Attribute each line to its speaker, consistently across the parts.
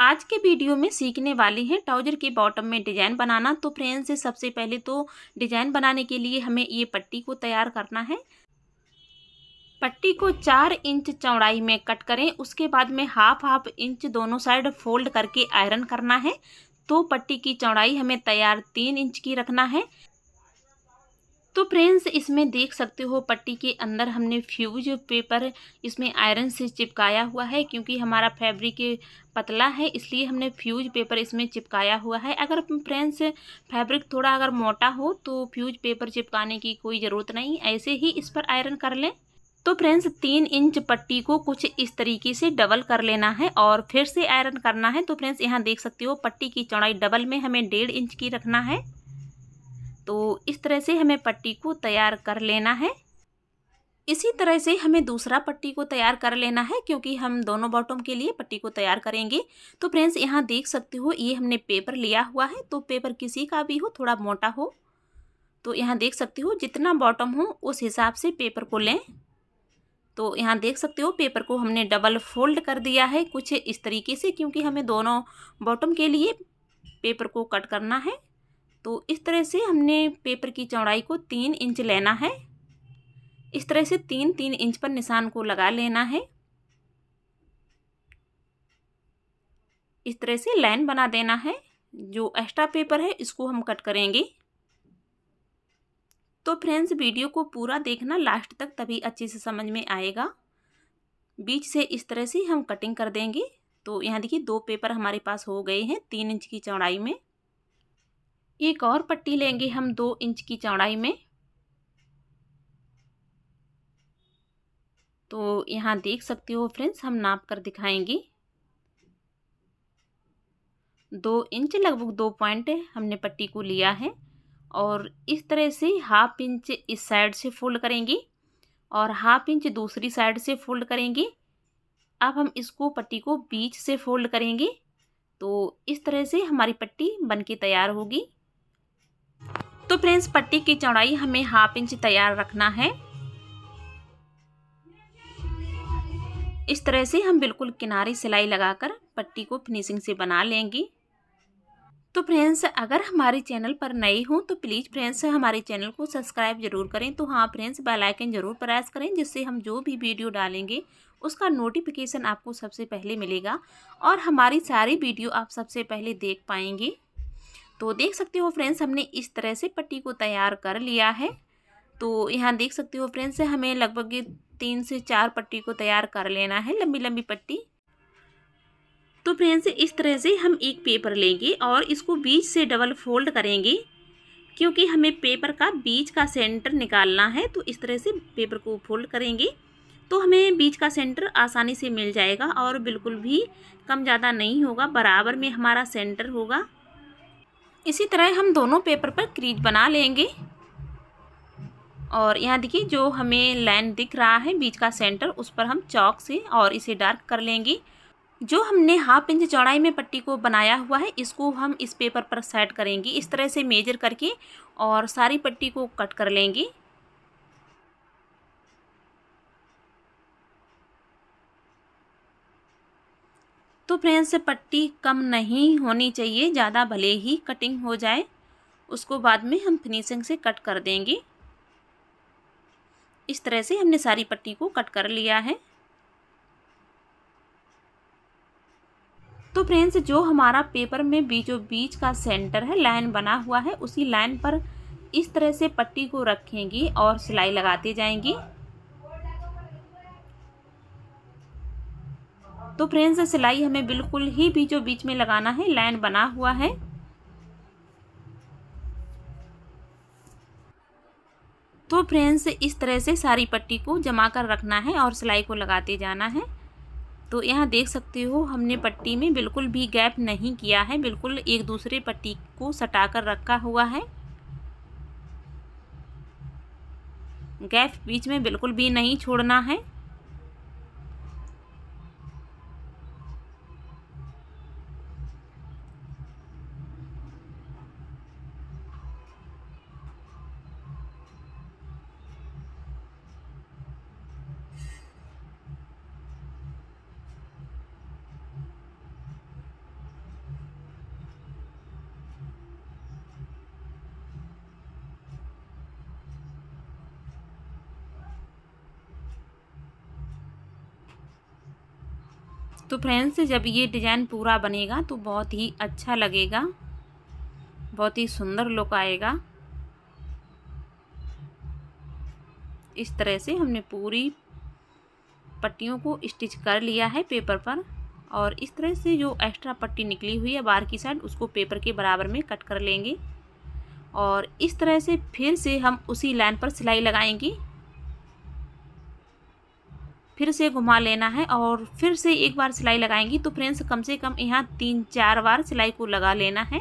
Speaker 1: आज के वीडियो में सीखने वाली हैं ट्राउज़र के बॉटम में डिज़ाइन बनाना तो फ्रेंड्स सबसे पहले तो डिज़ाइन बनाने के लिए हमें ये पट्टी को तैयार करना है पट्टी को चार इंच चौड़ाई में कट करें उसके बाद में हाफ हाफ इंच दोनों साइड फोल्ड करके आयरन करना है तो पट्टी की चौड़ाई हमें तैयार तीन इंच की रखना है तो फ्रेंड्स इसमें देख सकते हो पट्टी के अंदर हमने फ्यूज पेपर इसमें आयरन से चिपकाया हुआ है क्योंकि हमारा फैब्रिक पतला है इसलिए हमने फ्यूज पेपर इसमें चिपकाया हुआ है अगर फ्रेंड्स फैब्रिक थोड़ा अगर मोटा हो तो फ्यूज पेपर चिपकाने की कोई ज़रूरत नहीं ऐसे ही इस पर आयरन कर लें तो फ्रेंड्स तीन इंच पट्टी को कुछ इस तरीके से डबल कर लेना है और फिर से आयरन करना है तो फ्रेंड्स यहाँ देख सकते हो पट्टी की चौड़ाई डबल में हमें डेढ़ इंच की रखना है तो इस तरह से हमें पट्टी को तैयार कर लेना है इसी तरह से हमें दूसरा पट्टी को तैयार कर लेना है क्योंकि हम दोनों बॉटम के लिए पट्टी को तैयार करेंगे तो फ्रेंड्स यहाँ देख सकते हो ये हमने पेपर लिया हुआ है तो पेपर किसी का भी हो थोड़ा मोटा हो तो यहाँ देख सकते हो जितना बॉटम हो उस हिसाब से पेपर को लें तो यहाँ देख सकते हो पेपर को हमने डबल फोल्ड कर दिया है कुछ इस तरीके से क्योंकि हमें दोनों बॉटम के लिए पेपर को कट करना है तो इस तरह से हमने पेपर की चौड़ाई को तीन इंच लेना है इस तरह से तीन तीन इंच पर निशान को लगा लेना है इस तरह से लाइन बना देना है जो एक्स्ट्रा पेपर है इसको हम कट करेंगे तो फ्रेंड्स वीडियो को पूरा देखना लास्ट तक तभी अच्छे से समझ में आएगा बीच से इस तरह से हम कटिंग कर देंगे तो यहाँ देखिए दो पेपर हमारे पास हो गए हैं तीन इंच की चौड़ाई में एक और पट्टी लेंगे हम दो इंच की चौड़ाई में तो यहाँ देख सकते हो फ्रेंड्स हम नाप कर दिखाएंगे दो इंच लगभग दो पॉइंट हमने पट्टी को लिया है और इस तरह से हाफ इंच इस साइड से फोल्ड करेंगे और हाफ इंच दूसरी साइड से फोल्ड करेंगे अब हम इसको पट्टी को बीच से फोल्ड करेंगे तो इस तरह से हमारी पट्टी बन के तैयार होगी तो फ्रेंड्स पट्टी की चौड़ाई हमें हाफ इंच तैयार रखना है इस तरह से हम बिल्कुल किनारे सिलाई लगाकर पट्टी को फिनिशिंग से बना लेंगी तो फ्रेंड्स अगर हमारे चैनल पर नए हों तो प्लीज़ फ्रेंड्स हमारे चैनल को सब्सक्राइब जरूर करें तो हाँ फ्रेंड्स बेल आइकन जरूर प्रेस करें जिससे हम जो भी वीडियो डालेंगे उसका नोटिफिकेशन आपको सबसे पहले मिलेगा और हमारी सारी वीडियो आप सबसे पहले देख पाएंगे तो देख सकते हो फ्रेंड्स हमने इस तरह से पट्टी को तैयार कर लिया है तो यहाँ देख सकते हो फ्रेंड्स हमें लगभग तीन से चार पट्टी को तैयार कर लेना है लंबी लंबी पट्टी तो फ्रेंड्स इस तरह से हम एक पेपर लेंगे और इसको बीच से डबल फोल्ड करेंगे क्योंकि हमें पेपर का बीच का सेंटर निकालना है तो इस तरह से पेपर को फोल्ड करेंगे तो हमें बीच का सेंटर आसानी से मिल जाएगा और बिल्कुल भी कम ज़्यादा नहीं होगा बराबर में हमारा सेंटर होगा इसी तरह हम दोनों पेपर पर क्रीज बना लेंगे और यहाँ देखिए जो हमें लाइन दिख रहा है बीच का सेंटर उस पर हम चौक से और इसे डार्क कर लेंगे जो हमने हाफ इंच चौड़ाई में पट्टी को बनाया हुआ है इसको हम इस पेपर पर सेट करेंगे इस तरह से मेजर करके और सारी पट्टी को कट कर लेंगे तो फ्रेंड्स पट्टी कम नहीं होनी चाहिए ज़्यादा भले ही कटिंग हो जाए उसको बाद में हम फिनिशिंग से कट कर देंगे इस तरह से हमने सारी पट्टी को कट कर लिया है तो फ्रेंड्स जो हमारा पेपर में बीचों बीच का सेंटर है लाइन बना हुआ है उसी लाइन पर इस तरह से पट्टी को रखेंगे और सिलाई लगाते जाएंगे तो फ्रेंड्स सिलाई हमें बिल्कुल ही बीचों बीच में लगाना है लाइन बना हुआ है तो फ्रेंड्स इस तरह से सारी पट्टी को जमा कर रखना है और सिलाई को लगाते जाना है तो यहाँ देख सकते हो हमने पट्टी में बिल्कुल भी गैप नहीं किया है बिल्कुल एक दूसरे पट्टी को सटा कर रखा हुआ है गैप बीच में बिल्कुल भी नहीं छोड़ना है तो फ्रेंड्स जब ये डिज़ाइन पूरा बनेगा तो बहुत ही अच्छा लगेगा बहुत ही सुंदर लुक आएगा इस तरह से हमने पूरी पट्टियों को स्टिच कर लिया है पेपर पर और इस तरह से जो एक्स्ट्रा पट्टी निकली हुई है बाहर की साइड उसको पेपर के बराबर में कट कर लेंगे और इस तरह से फिर से हम उसी लाइन पर सिलाई लगाएंगे फिर से घुमा लेना है और फिर से एक बार सिलाई लगाएंगी तो फ्रेंड्स कम से कम यहाँ तीन चार बार सिलाई को लगा लेना है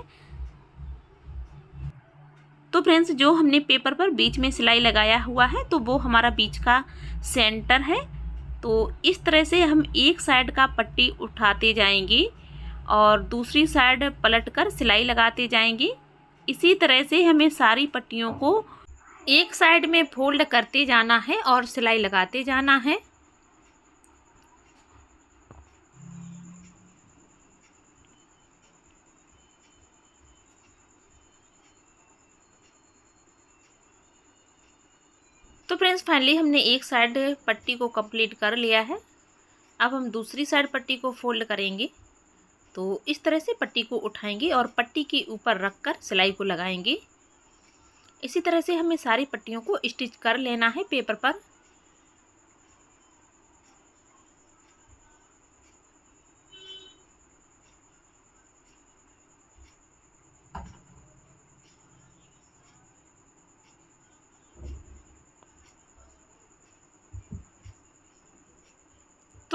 Speaker 1: तो फ्रेंड्स जो हमने पेपर पर बीच में सिलाई लगाया हुआ है तो वो हमारा बीच का सेंटर है तो इस तरह से हम एक साइड का पट्टी उठाते जाएंगे और दूसरी साइड पलट कर सिलाई लगाते जाएंगे इसी तरह से हमें सारी पट्टियों को एक साइड में फोल्ड करते जाना है और सिलाई लगाते जाना है फ्रेंड्स फाइनली हमने एक साइड पट्टी को कंप्लीट कर लिया है अब हम दूसरी साइड पट्टी को फोल्ड करेंगे तो इस तरह से पट्टी को उठाएंगे और पट्टी के ऊपर रखकर सिलाई को लगाएंगे इसी तरह से हमें सारी पट्टियों को स्टिच कर लेना है पेपर पर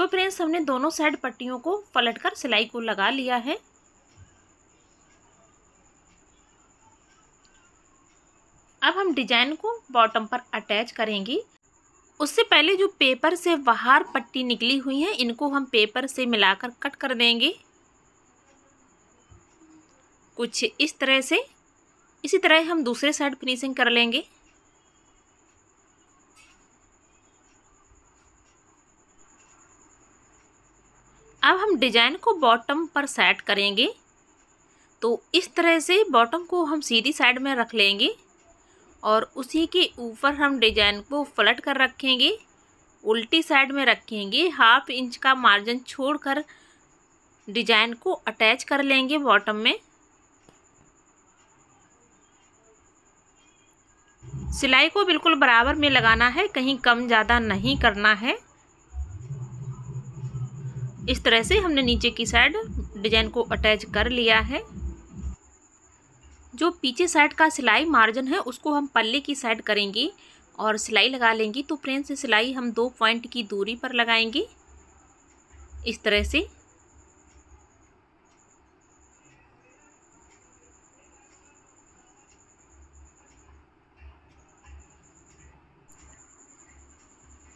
Speaker 1: फ्रेंड्स हमने दोनों साइड पट्टियों को पलट कर सिलाई को लगा लिया है अब हम डिजाइन को बॉटम पर अटैच करेंगे उससे पहले जो पेपर से बाहर पट्टी निकली हुई है इनको हम पेपर से मिलाकर कट कर देंगे कुछ इस तरह से इसी तरह हम दूसरे साइड फिनिशिंग कर लेंगे अब हम डिजाइन को बॉटम पर सेट करेंगे तो इस तरह से बॉटम को हम सीधी साइड में रख लेंगे और उसी के ऊपर हम डिजाइन को फ्लट कर रखेंगे उल्टी साइड में रखेंगे हाफ इंच का मार्जिन छोड़कर डिजाइन को अटैच कर लेंगे बॉटम में सिलाई को बिल्कुल बराबर में लगाना है कहीं कम ज़्यादा नहीं करना है इस तरह से हमने नीचे की साइड डिजाइन को अटैच कर लिया है जो पीछे साइड का सिलाई मार्जिन है उसको हम पल्ले की साइड करेंगे और सिलाई लगा लेंगी तो फ्रेंड्स सिलाई हम दो पॉइंट की दूरी पर लगाएंगे इस तरह से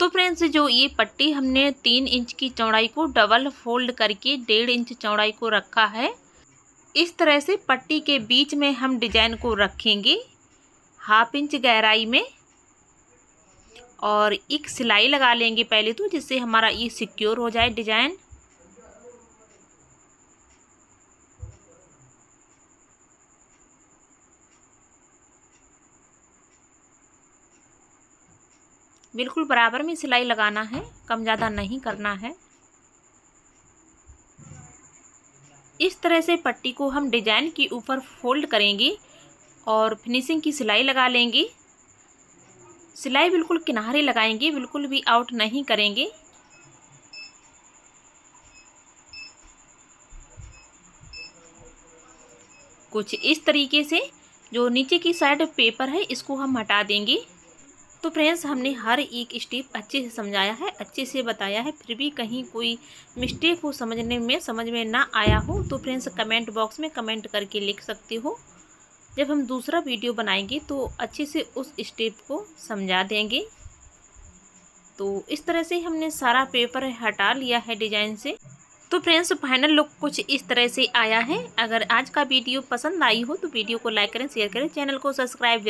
Speaker 1: तो फ्रेंड्स जो ये पट्टी हमने तीन इंच की चौड़ाई को डबल फोल्ड करके डेढ़ इंच चौड़ाई को रखा है इस तरह से पट्टी के बीच में हम डिजाइन को रखेंगे हाफ इंच गहराई में और एक सिलाई लगा लेंगे पहले तो जिससे हमारा ये सिक्योर हो जाए डिजाइन बिल्कुल बराबर में सिलाई लगाना है कम ज़्यादा नहीं करना है इस तरह से पट्टी को हम डिजाइन के ऊपर फोल्ड करेंगे और फिनिशिंग की सिलाई लगा लेंगे सिलाई बिल्कुल किनारे लगाएंगे बिल्कुल भी आउट नहीं करेंगे कुछ इस तरीके से जो नीचे की साइड पेपर है इसको हम हटा देंगे तो फ्रेंड्स हमने हर एक स्टेप अच्छे से समझाया है अच्छे से बताया है फिर भी कहीं कोई मिस्टेक हो समझने में समझ में ना आया हो तो फ्रेंड्स कमेंट बॉक्स में कमेंट करके लिख सकते हो जब हम दूसरा वीडियो बनाएंगे तो अच्छे से उस स्टेप को समझा देंगे तो इस तरह से हमने सारा पेपर हटा लिया है डिजाइन से तो फ्रेंड्स फाइनल लुक कुछ इस तरह से आया है अगर आज का वीडियो पसंद आई हो तो वीडियो को लाइक करें शेयर करें चैनल को सब्सक्राइब